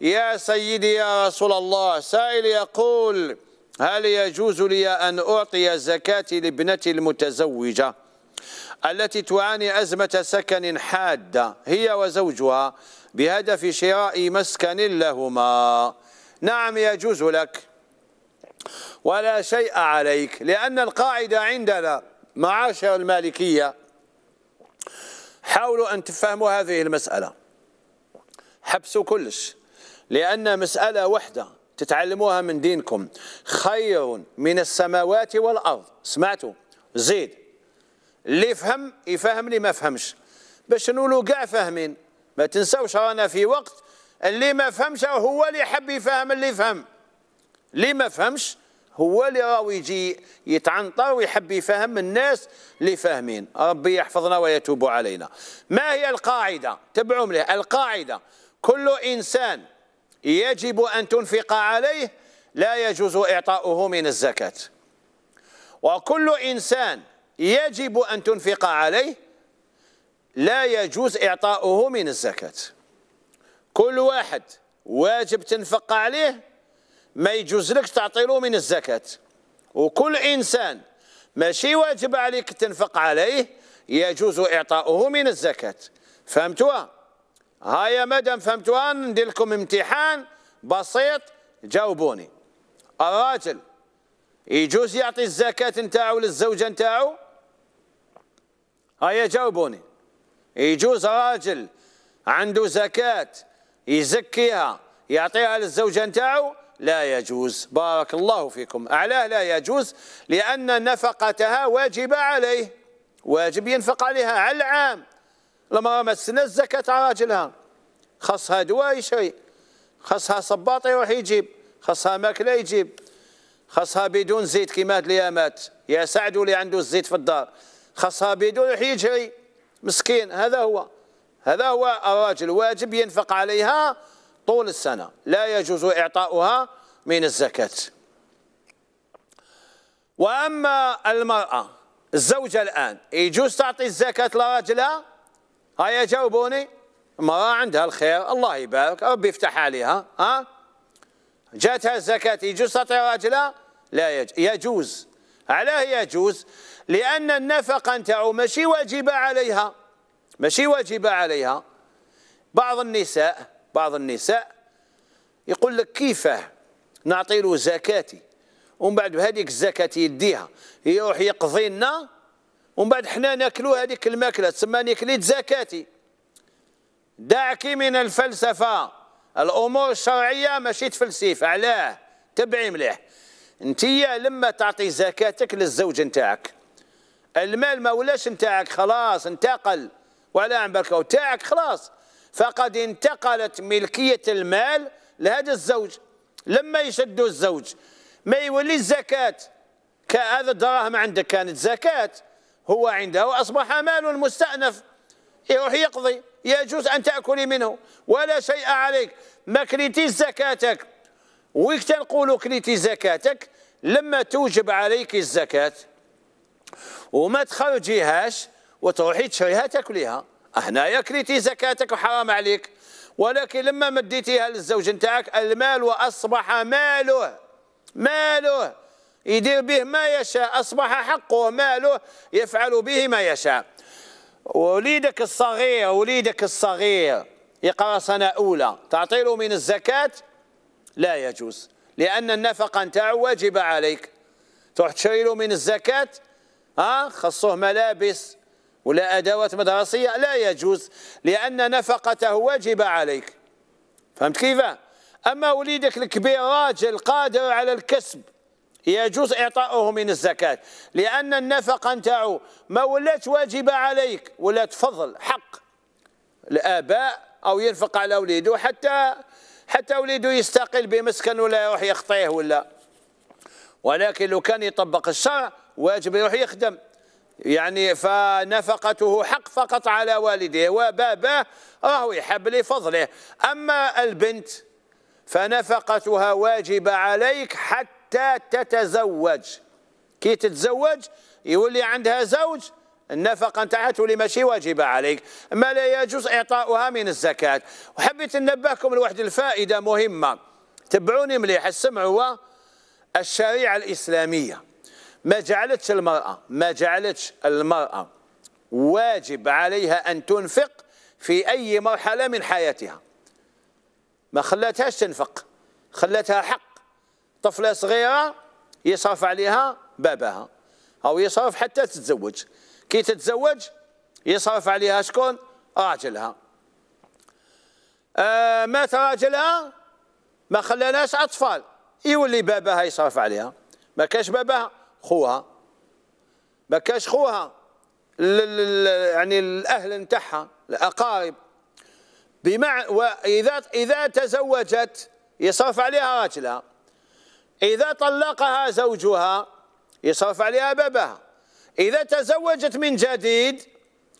يا سيدي يا رسول الله سائل يقول هل يجوز لي أن أعطي زكاتي لابنتي المتزوجة التي تعاني أزمة سكن حادة هي وزوجها بهدف شراء مسكن لهما نعم يجوز لك ولا شيء عليك لأن القاعدة عندنا معاشر المالكية حاولوا أن تفهموا هذه المسألة حبسوا كلش لأن مسألة وحدة تتعلموها من دينكم خير من السماوات والأرض سمعتوا زيد اللي يفهم يفهم اللي ما فهمش باش نقولوا كاع فاهمين ما تنساوش رانا في وقت اللي ما فهمش هو اللي يحب يفهم اللي فهم اللي ما فهمش هو اللي راهو يجي يتعنطر ويحب يفهم الناس اللي فاهمين ربي يحفظنا ويتوب علينا ما هي القاعدة تبعوا مليح القاعدة كل إنسان يجب أن تنفق عليه لا يجوز إعطاؤه من الزكاة وكل إنسان يجب أن تنفق عليه لا يجوز إعطاؤه من الزكاة كل واحد واجب تنفق عليه ما يجوز لك تعطيله من الزكاة وكل إنسان ماشي واجب عليك تنفق عليه يجوز إعطاؤه من الزكاة فهمتوا؟ هاي مدام فهمتوان ندير لكم امتحان بسيط جاوبوني الراجل يجوز يعطي الزكاة نتاعو للزوجة نتاعو هيا جاوبوني يجوز راجل عنده زكاة يزكيها يعطيها للزوجة نتاعو لا يجوز بارك الله فيكم أعلاه لا يجوز لأن نفقتها واجبة عليه واجب ينفق عليها على العام لما مسنا الزكاة عاجلها خصها دواء يشري خصها صباط يروح يجيب خصها ماكلة يجيب خصها بدون زيت كيما هاد اليامات يا سعد اللي عنده الزيت في الدار خصها بدون يروح يجري مسكين هذا هو هذا هو الراجل واجب ينفق عليها طول السنة لا يجوز إعطاؤها من الزكاة وأما المرأة الزوجة الآن يجوز تعطي الزكاة لراجلها هاي جاوبوني ما عندها الخير الله يبارك ربي يفتح عليها ها جاتها الزكاة يجوز تعطي راجلها لا يج يجوز علاه يجوز لأن النفقة نتاعو ماشي واجبة عليها ماشي واجبة عليها بعض النساء بعض النساء يقول لك كيفاه نعطي له زكاتي ومن بعد بهذيك الزكاة يديها يروح يقضي لنا ومن بعد حنا ناكلوا هذيك الماكله تسمى نيكليت زكاتي دعك من الفلسفه الامور الشرعيه ماشي تفلسف علاه تبعي مليح انت لما تعطي زكاتك للزوج نتاعك المال ما ولاش نتاعك خلاص انتقل وعلى عن بركه تاعك خلاص فقد انتقلت ملكيه المال لهذا الزوج لما يشدوا الزوج ما يولي الزكاه كهذا الدراهم عندك كانت زكاه هو عنده أصبح مال مستأنف يروح يقضي يجوز أن تأكلي منه ولا شيء عليك ما كريتي زكاتك ويك نقولوا كريتي زكاتك لما توجب عليك الزكاة وما تخرجيهاش وتروحي تشريها تاكليها هنايا كريتي زكاتك وحرام عليك ولكن لما مديتيها للزوج نتاعك المال واصبح ماله ماله يدير به ما يشاء أصبح حقه ماله يفعل به ما يشاء وليدك الصغير وليدك الصغير يقرأ سنة أولى تعطي له من الزكاة لا يجوز لأن النفقة نتاعو واجب عليك تروح تشري له من الزكاة ها خصوه ملابس ولا أدوات مدرسية لا يجوز لأن نفقته واجبة عليك فهمت كيف؟ أما وليدك الكبير راجل قادر على الكسب يجوز إعطاؤه من الزكاة لأن النفقة نتاعو ما ولات واجبة عليك ولات فضل حق الآباء أو ينفق على وليده حتى حتى وليده يستقل بمسكن ولا يروح يخطيه ولا ولكن لو كان يطبق الشرع واجب يروح يخدم يعني فنفقته حق فقط على والده وباباه راهو يحب لفضله أما البنت فنفقتها واجبة عليك حتى حتى تتزوج كي تتزوج يولي عندها زوج النفقة نتاعها تولي ماشي واجبة عليك ما لا يجوز إعطاؤها من الزكاة وحبيت ننبهكم لواحد الفائدة مهمة تبعوني مليح السمع هو الشريعة الإسلامية ما جعلتش المرأة ما جعلتش المرأة واجب عليها أن تنفق في أي مرحلة من حياتها ما خلاتهاش تنفق خلاتها حق طفله صغيره يصرف عليها باباها او يصرف حتى تتزوج كي تتزوج يصرف عليها شكون راجلها آه مات راجلها ما خلاناش اطفال يولي باباها يصرف عليها ما كاش باباها خوها ما كاش خوها يعني الاهل نتاعها الاقارب بمع واذا اذا تزوجت يصرف عليها راجلها إذا طلقها زوجها يصرف عليها بابها إذا تزوجت من جديد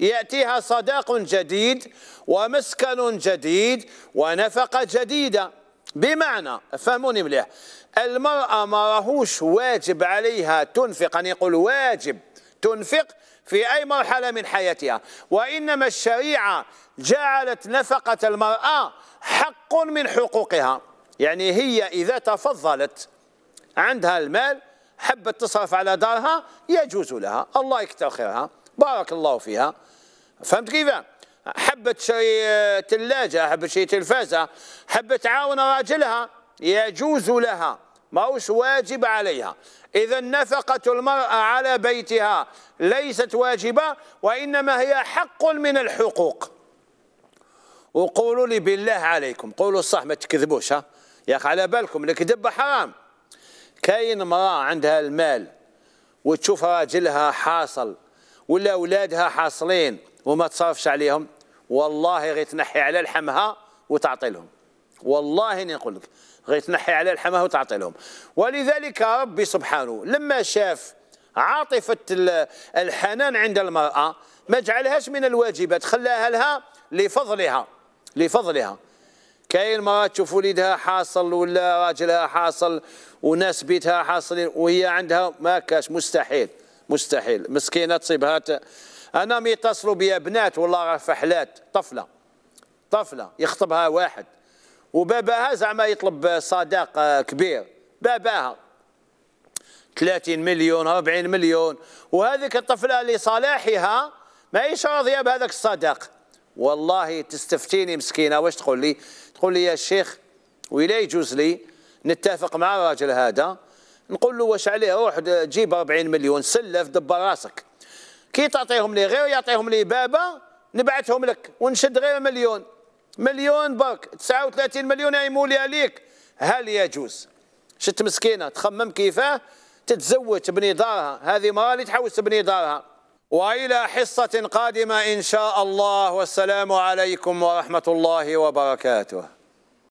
يأتيها صداق جديد ومسكن جديد ونفقة جديدة بمعنى فهموني مليح المرأة ما راهوش واجب عليها تنفق أن يعني يقول واجب تنفق في أي مرحلة من حياتها وإنما الشريعة جعلت نفقة المرأة حق من حقوقها يعني هي إذا تفضلت عندها المال حبت تصرف على دارها يجوز لها الله يكتر خيرها بارك الله فيها فهمت كيف حبت تشري ثلاجة حبت تشري تلفازة حبت تعاون راجلها يجوز لها ماهوش واجب عليها إذا نفقة المرأة على بيتها ليست واجبة وإنما هي حق من الحقوق وقولوا لي بالله عليكم قولوا الصح ما تكذبوش ها يا أخي على بالكم الكذب حرام كاين امراه عندها المال وتشوف راجلها حاصل ولا اولادها حاصلين وما تصرفش عليهم والله غير تنحي على لحمها وتعطي لهم والله اني نقول لك غير تنحي على لحمها وتعطي لهم ولذلك ربي سبحانه لما شاف عاطفه الحنان عند المراه ما جعلهاش من الواجبات خلاها لها لفضلها لفضلها كاين مرات تشوف وليدها حاصل ولا راجلها حاصل وناس بيتها حاصلين وهي عندها ما كاش مستحيل مستحيل مسكينه تصيبها انا مي يتصلوا بيا بنات والله فحلات طفله طفله يخطبها واحد وباباها زعما يطلب صداق آه، كبير باباها 30 مليون 40 مليون وهذيك الطفله لصلاحها ماهيش راضيه بهذاك الصداق والله تستفتيني مسكينه واش تقول لي؟ تقول لي يا شيخ ولا يجوز لي نتفق مع الراجل هذا نقول له واش عليه روح جيب 40 مليون سلف دبر راسك كي تعطيهم لي غير يعطيهم لي بابا نبعثهم لك ونشد غير مليون مليون برك 39 مليون مولي ليك هل يجوز شت مسكينه تخمم كيفاه تتزوج بني دارها هذه مرا اللي تحوس بني دارها والى حصه قادمه ان شاء الله والسلام عليكم ورحمه الله وبركاته